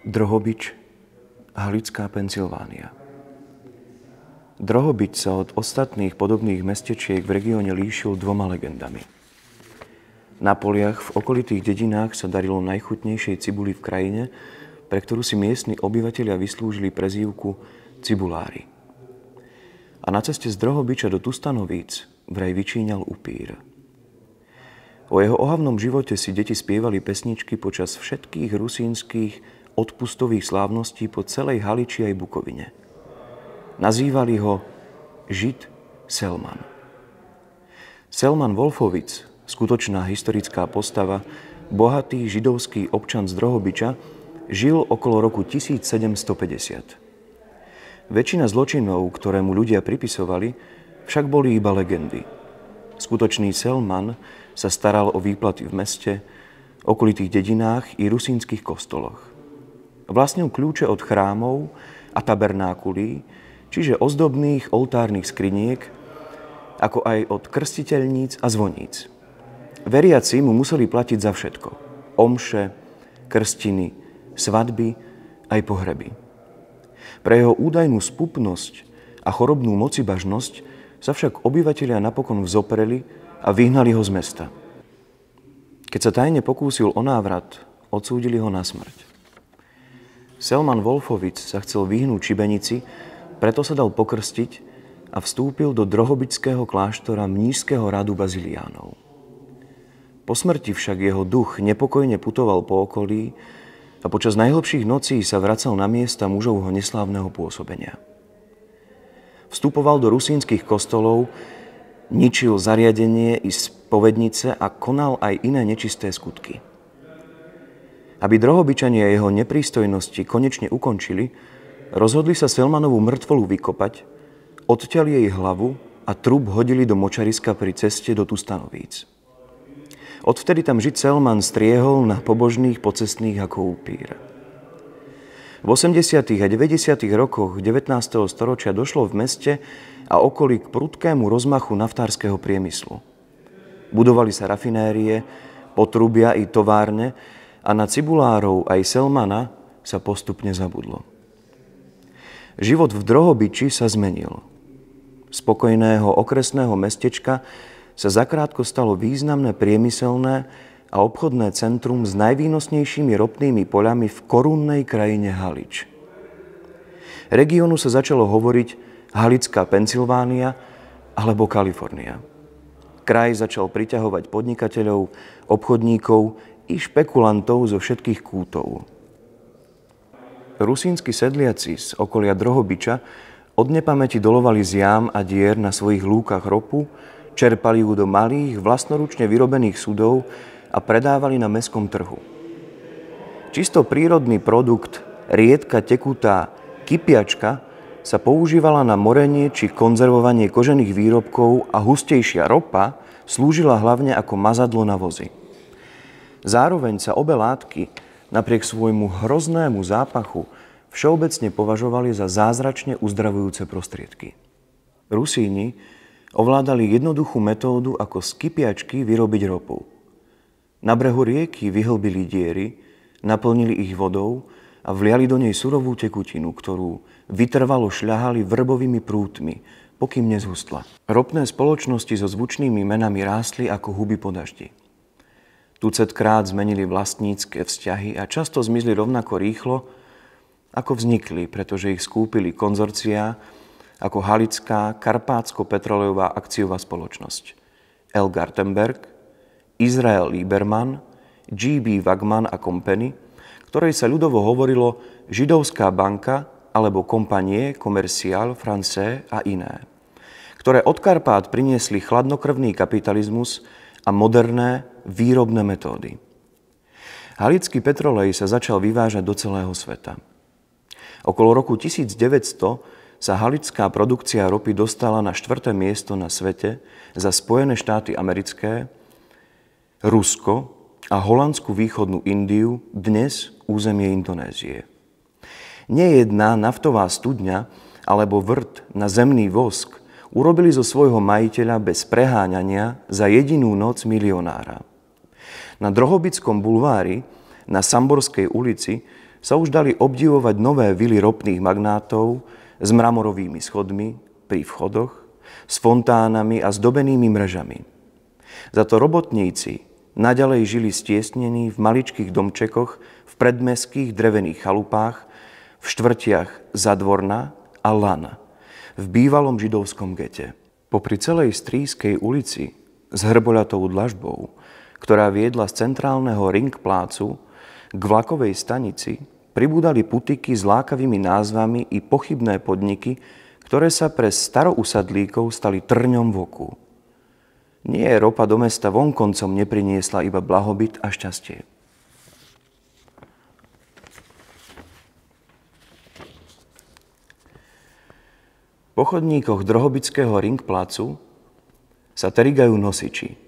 Drohobič, Halická Pensylvánia. Drohobič sa od ostatných podobných mestečiek v regióne líšil dvoma legendami. Na poliach v okolitých dedinách sa darilo najchutnejšej cibuli v krajine, pre ktorú si miestni obyvateľia vyslúžili prezývku cibulári. A na ceste z Drohobiča do Tustanovíc vraj vyčíňal upír. O jeho ohavnom živote si deti spievali pesničky počas všetkých rusínskych odpustových slávností po celej Haliči aj Bukovine. Nazývali ho Žid Selman. Selman Wolfovic, skutočná historická postava, bohatý židovský občan z Drohobiča, žil okolo roku 1750. Väčšina zločinov, ktoré mu ľudia pripisovali, však boli iba legendy. Skutočný Selman sa staral o výplaty v meste, okolitých dedinách i rusínskych kostoloch vlastnil kľúče od chrámov a tabernákulí, čiže ozdobných oltárnych skriniek, ako aj od krstiteľníc a zvoníc. Veriaci mu museli platiť za všetko. Omše, krstiny, svadby, aj pohreby. Pre jeho údajnú spupnosť a chorobnú mocibažnosť sa však obyvatelia napokon vzopreli a vyhnali ho z mesta. Keď sa tajne pokúsil o návrat, odsúdili ho na smrť. Selman Wolfovic sa chcel vyhnúť Šibenici, preto sa dal pokrstiť a vstúpil do drohobického kláštora mnížského radu Baziliánov. Po smrti však jeho duch nepokojne putoval po okolí a počas najhlbších nocí sa vracal na miesta mužovho neslávneho pôsobenia. Vstupoval do rusínskych kostolov, ničil zariadenie i spovednice a konal aj iné nečisté skutky – aby drohobyčania jeho neprístojnosti konečne ukončili, rozhodli sa Selmanovú mŕtvolu vykopať, odťali jej hlavu a trup hodili do močariska pri ceste do Tustanovíc. Odvtedy tam žid Selman striehol na pobožných pocestných ako úpír. V 80. a 90. rokoch 19. storočia došlo v meste a okolí k prudkému rozmachu naftárskeho priemyslu. Budovali sa rafinérie, potrubia i továrne a na cibulárov aj Selmana sa postupne zabudlo. Život v Drohobiči sa zmenil. Spokojného okresného mestečka sa zakrátko stalo významné priemyselné a obchodné centrum s najvýnosnejšími ropnými poľami v korunnej krajine Halič. Regiónu sa začalo hovoriť Halická Pensylvánia alebo Kalifornia. Kraj začal priťahovať podnikateľov, obchodníkov i špekulantov zo všetkých kútov. Rusínsky sedliaci z okolia Drohobiča od nepamäti dolovali z jám a dier na svojich lúkach ropu, čerpali ju do malých, vlastnoručne vyrobených sudov a predávali na meskom trhu. Čisto prírodný produkt, riedka tekutá kypiačka, sa používala na morenie či konzervovanie kožených výrobkov a hustejšia ropa slúžila hlavne ako mazadlo na vozy. Zároveň sa obe látky napriek svojmu hroznému zápachu všeobecne považovali za zázračne uzdravujúce prostriedky. Rusíni ovládali jednoduchú metódu, ako z kypiačky vyrobiť ropu. Na brehu rieky vyhlbili diery, naplnili ich vodou a vliali do nej surovú tekutinu, ktorú vytrvalo šľahali vrbovými prútmi, pokým nezhustla. Ropné spoločnosti so zvučnými menami rástli ako huby po daždi. Tucetkrát zmenili vlastnícke vzťahy a často zmizli rovnako rýchlo, ako vznikli, pretože ich skúpili konzorcia ako Halická Karpátsko-petrolejová akciová spoločnosť, L. Gartenberg, Izrael Lieberman, G.B. Wagman a Company, ktorej sa ľudovo hovorilo Židovská banka alebo kompanie Commercial Français a iné, ktoré od Karpát priniesli chladnokrvný kapitalizmus a moderné výrobné metódy. Halický petrolej sa začal vyvážať do celého sveta. Okolo roku 1900 sa halická produkcia ropy dostala na štvrté miesto na svete za Spojené štáty americké, Rusko a holandskú východnú Indiu, dnes územie Indonézie. Nejedná naftová studňa alebo vrt na zemný vosk urobili zo svojho majiteľa bez preháňania za jedinú noc milionára. Na Drohobickom bulvári na Samborskej ulici sa už dali obdivovať nové vily ropných magnátov s mramorovými schodmi pri vchodoch, s fontánami a zdobenými mrežami. Za to robotníci naďalej žili stiesnení v maličkých domčekoch, v predmeských drevených chalupách, v štvrtiach Zadvorna a Lana, v bývalom židovskom gete. Popri celej Strískej ulici s hrboľatou dlažbou ktorá viedla z centrálneho ringplácu k vlakovej stanici, pribúdali putiky s lákavými názvami i pochybné podniky, ktoré sa pre starousadlíkov stali trňom v oku. Nie ropa do mesta vonkoncom nepriniesla iba blahobyt a šťastie. Po chodníkoch Drohobického ringplácu sa terigajú nosiči –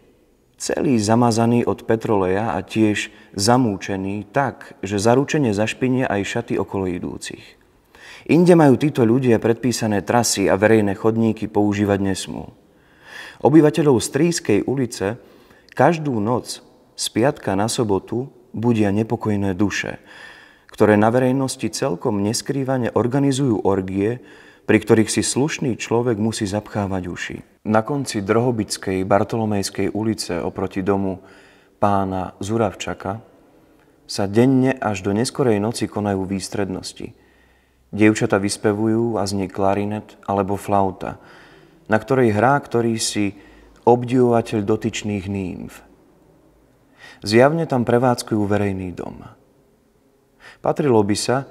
celý zamazaný od petroleja a tiež zamúčený tak, že zaručenie zašpinie aj šaty okolo idúcich. Inde majú títo ľudia predpísané trasy a verejné chodníky používať nesmú. Obyvateľov Strískej ulice každú noc z piatka na sobotu budia nepokojné duše, ktoré na verejnosti celkom neskrývane organizujú orgie, pri ktorých si slušný človek musí zapchávať uši. Na konci drohobickej Bartolomejskej ulice oproti domu pána Zuravčaka sa denne až do neskorej noci konajú výstrednosti. Dievčata vyspevujú a znie klarinet alebo flauta, na ktorej hrá ktorý si obdivovateľ dotyčných nýmv. Zjavne tam prevádzkujú verejný dom. Patrilo by sa,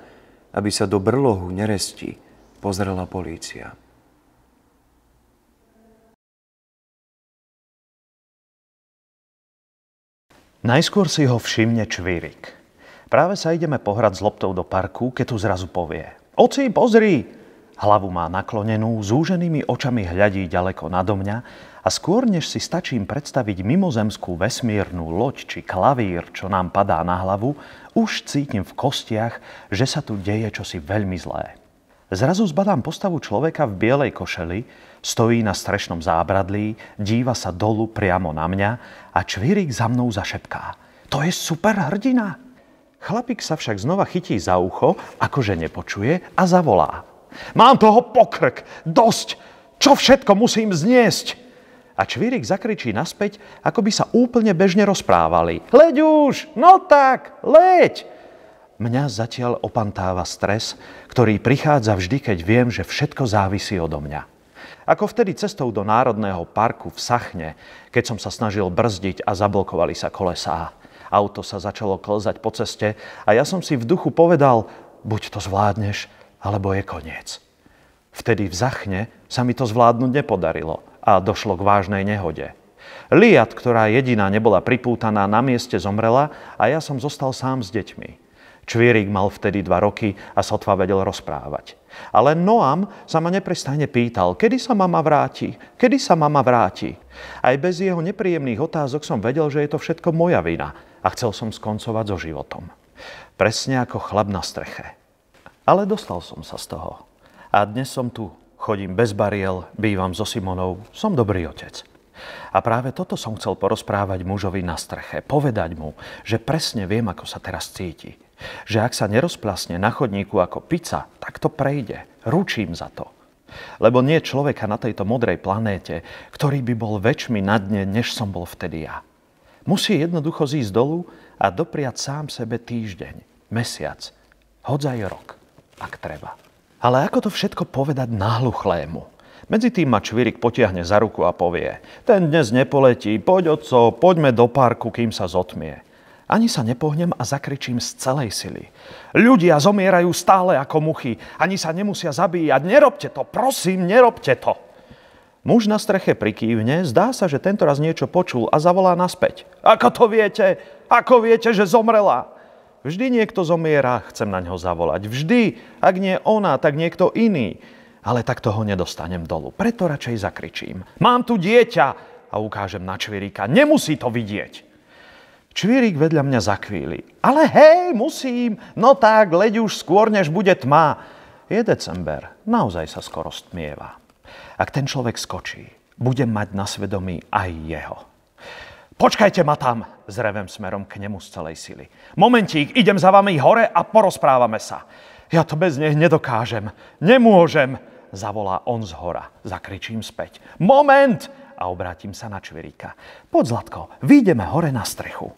aby sa do brlohu neresti, pozrela polícia. Najskôr si ho všimne čvírik. Práve sa ideme pohrať s loptou do parku, keď tu zrazu povie. Oci, pozri! Hlavu má naklonenú, zúženými očami hľadí ďaleko nado mňa a skôr, než si stačím predstaviť mimozemskú vesmírnu loď či klavír, čo nám padá na hlavu, už cítim v kostiach, že sa tu deje čosi veľmi zlé. Zrazu zbadám postavu človeka v bielej košeli, stojí na strešnom zábradlí, díva sa dolu priamo na mňa a čvírik za mnou zašepká. To je super hrdina! Chlapík sa však znova chytí za ucho, akože nepočuje a zavolá. Mám toho pokrk! Dosť! Čo všetko musím zniesť? A čvírik zakričí naspäť, ako by sa úplne bežne rozprávali. Leď už! No tak, leď! Mňa zatiaľ opantáva stres, ktorý prichádza vždy, keď viem, že všetko závisí odo mňa. Ako vtedy cestou do Národného parku v Sachne, keď som sa snažil brzdiť a zablokovali sa kolesá. Auto sa začalo klzať po ceste a ja som si v duchu povedal, buď to zvládneš, alebo je koniec. Vtedy v Zachne sa mi to zvládnuť nepodarilo a došlo k vážnej nehode. Liat, ktorá jediná nebola pripútaná, na mieste zomrela a ja som zostal sám s deťmi. Čvierik mal vtedy dva roky a sotva vedel rozprávať. Ale Noam sa ma neprestajne pýtal, kedy sa mama vráti, kedy sa mama vráti. Aj bez jeho nepríjemných otázok som vedel, že je to všetko moja vina a chcel som skoncovať so životom. Presne ako chlap na streche. Ale dostal som sa z toho. A dnes som tu, chodím bez bariel, bývam so Simonou, som dobrý otec. A práve toto som chcel porozprávať mužovi na streche. Povedať mu, že presne viem, ako sa teraz cíti. Že ak sa nerozplasne na chodníku ako pizza, tak to prejde. Ručím za to. Lebo nie človeka na tejto modrej planéte, ktorý by bol väčšmi na dne, než som bol vtedy ja. Musí jednoducho zísť dolu a dopriať sám sebe týždeň, mesiac, hodzaj rok, ak treba. Ale ako to všetko povedať nahluchlému? Medzi tým ma Čvirik potiahne za ruku a povie Ten dnes nepoletí, poď otco, poďme do parku, kým sa zotmie. Ani sa nepohnem a zakričím z celej sily. Ľudia zomierajú stále ako muchy, ani sa nemusia zabíjať, nerobte to, prosím, nerobte to. Muž na streche prikývne, zdá sa, že tento raz niečo počul a zavolá naspäť. Ako to viete? Ako viete, že zomrela? Vždy niekto zomiera, chcem na ňo zavolať. Vždy, ak nie ona, tak niekto iný ale tak toho nedostanem dolu. Preto radšej zakričím. Mám tu dieťa a ukážem na čvirika. Nemusí to vidieť. Čvírik vedľa mňa zakvíli. Ale hej, musím. No tak, leď už skôr, než bude tma. Je december. Naozaj sa skoro stmieva. Ak ten človek skočí, budem mať na svedomí aj jeho. Počkajte ma tam, zrevem smerom k nemu z celej sily. Momentík, idem za vami hore a porozprávame sa. Ja to bez nej nedokážem. Nemôžem zavolá on z hora. Zakričím späť. Moment! A obrátim sa na Čvirika. Poď, Zlatko, výjdeme hore na strechu.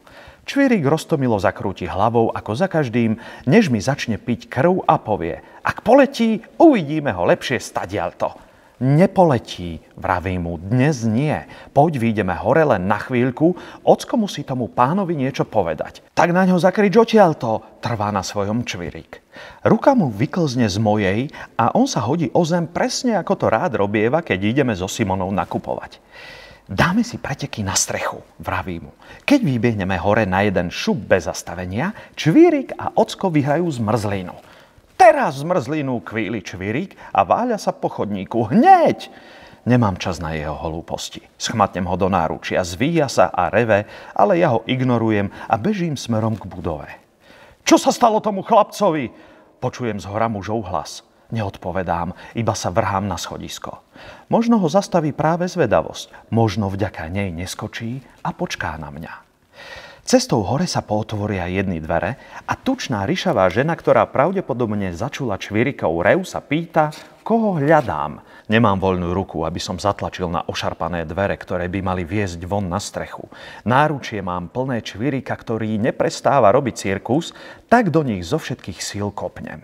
Čvirik roztomilo zakrúti hlavou ako za každým, než mi začne piť krv a povie. Ak poletí, uvidíme ho lepšie stadialto. Nepoletí, vraví mu, dnes nie. Poď, výjdeme hore len na chvíľku, ocko musí tomu pánovi niečo povedať. Tak na ňo zakrič odtiaľto, trvá na svojom čvirík. Ruka mu vyklzne z mojej a on sa hodí o zem presne ako to rád robieva, keď ideme so Simonou nakupovať. Dáme si preteky na strechu, vraví mu. Keď vybiehneme hore na jeden šup bez zastavenia, čvírik a ocko vyhrajú zmrzlinu. Teraz zmrzlinu kvíli čvirík a váľa sa po chodníku. Hneď! Nemám čas na jeho holúposti. Schmatnem ho do náručia, zvíja sa a reve, ale ja ho ignorujem a bežím smerom k budove. Čo sa stalo tomu chlapcovi? Počujem z hora mužov hlas. Neodpovedám, iba sa vrhám na schodisko. Možno ho zastaví práve zvedavosť, možno vďaka nej neskočí a počká na mňa. Cestou hore sa pootvoria jedny dvere a tučná ryšavá žena, ktorá pravdepodobne začula čvirikou rev, sa pýta, koho hľadám. Nemám voľnú ruku, aby som zatlačil na ošarpané dvere, ktoré by mali viesť von na strechu. Náručie mám plné čvirika, ktorý neprestáva robiť cirkus, tak do nich zo všetkých síl kopnem.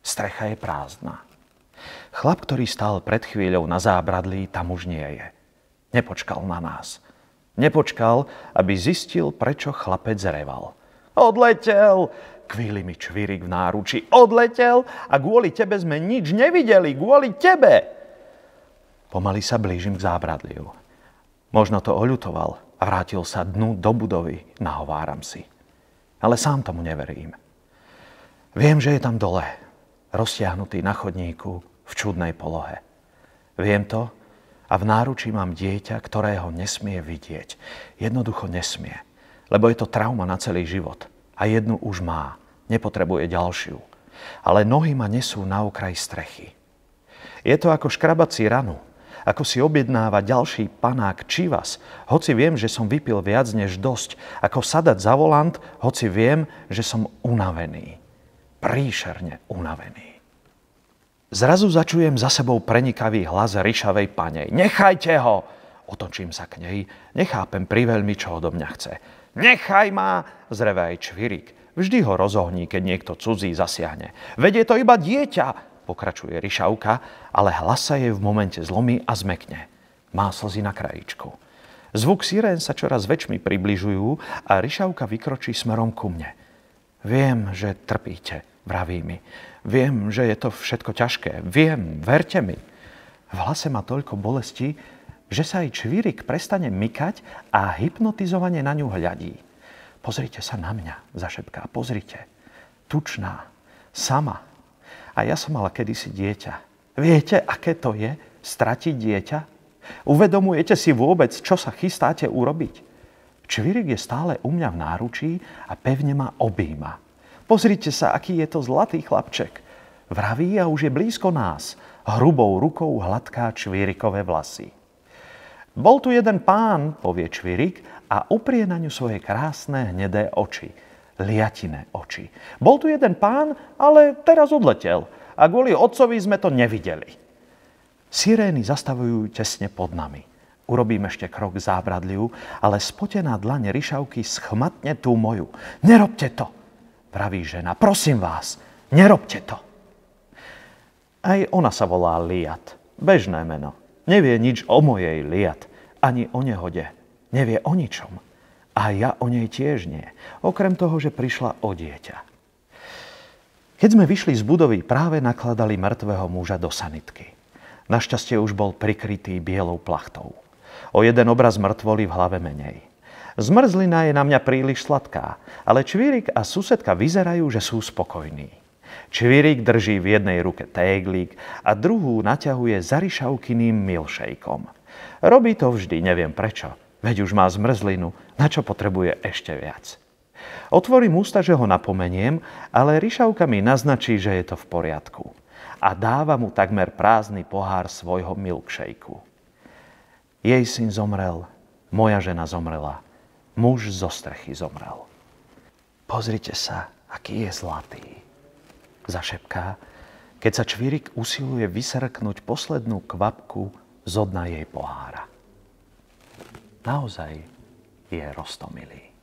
Strecha je prázdna. Chlap, ktorý stál pred chvíľou na zábradlí, tam už nie je. Nepočkal na nás. Nepočkal, aby zistil, prečo chlapec reval. Odletel! Kvíli mi čvírik v náruči. Odletel a kvôli tebe sme nič nevideli. Kvôli tebe! Pomaly sa blížim k zábradliu. Možno to oľutoval a vrátil sa dnu do budovy, nahováram si. Ale sám tomu neverím. Viem, že je tam dole, roztiahnutý na chodníku v čudnej polohe. Viem to, a v náručí mám dieťa, ktorého nesmie vidieť. Jednoducho nesmie, lebo je to trauma na celý život. A jednu už má, nepotrebuje ďalšiu. Ale nohy ma nesú na okraj strechy. Je to ako škrabací ranu, ako si objednáva ďalší panák čivas, hoci viem, že som vypil viac než dosť, ako sadať za volant, hoci viem, že som unavený. Príšerne unavený. Zrazu začujem za sebou prenikavý hlas ryšavej panej. Nechajte ho! Otočím sa k nej, nechápem priveľmi, čo odo mňa chce. Nechaj ma! Zreve aj čvirik. Vždy ho rozohní, keď niekto cudzí zasiahne. Vedie to iba dieťa, pokračuje ryšavka, ale hlas sa jej v momente zlomí a zmekne. Má slzy na krajičku. Zvuk sirén sa čoraz väčšmi približujú a ryšavka vykročí smerom ku mne. Viem, že trpíte, vraví mi. Viem, že je to všetko ťažké. Viem, verte mi. V hlase má toľko bolesti, že sa aj čvírik prestane mykať a hypnotizovanie na ňu hľadí. Pozrite sa na mňa, zašepká, pozrite. Tučná, sama. A ja som mala kedysi dieťa. Viete, aké to je stratiť dieťa? Uvedomujete si vôbec, čo sa chystáte urobiť? Čvirik je stále u mňa v náručí a pevne ma objíma. Pozrite sa, aký je to zlatý chlapček. Vraví a už je blízko nás. Hrubou rukou hladká čvírikové vlasy. Bol tu jeden pán, povie čvírik, a uprie na ňu svoje krásne hnedé oči. Liatine oči. Bol tu jeden pán, ale teraz odletel. A kvôli otcovi sme to nevideli. Sirény zastavujú tesne pod nami. Urobím ešte krok zábradliu, ale spotená dlaň ryšavky schmatne tú moju. Nerobte to! praví žena. Prosím vás, nerobte to. Aj ona sa volá Liat. Bežné meno. Nevie nič o mojej Liat. Ani o nehode. Nevie o ničom. A ja o nej tiež nie. Okrem toho, že prišla o dieťa. Keď sme vyšli z budovy, práve nakladali mŕtvého muža do sanitky. Našťastie už bol prikrytý bielou plachtou. O jeden obraz mŕtvoli v hlave menej. Zmrzlina je na mňa príliš sladká, ale Čvírik a susedka vyzerajú, že sú spokojní. Čvírik drží v jednej ruke téglík a druhú naťahuje zarišavkyným milšejkom. Robí to vždy, neviem prečo. Veď už má zmrzlinu, na čo potrebuje ešte viac. Otvorím ústa, že ho napomeniem, ale Ryšavka mi naznačí, že je to v poriadku. A dáva mu takmer prázdny pohár svojho milkšejku. Jej syn zomrel, moja žena zomrela muž zo strechy zomrel. Pozrite sa, aký je zlatý. Zašepká, keď sa čvírik usiluje vysrknúť poslednú kvapku z dna jej pohára. Naozaj je roztomilý.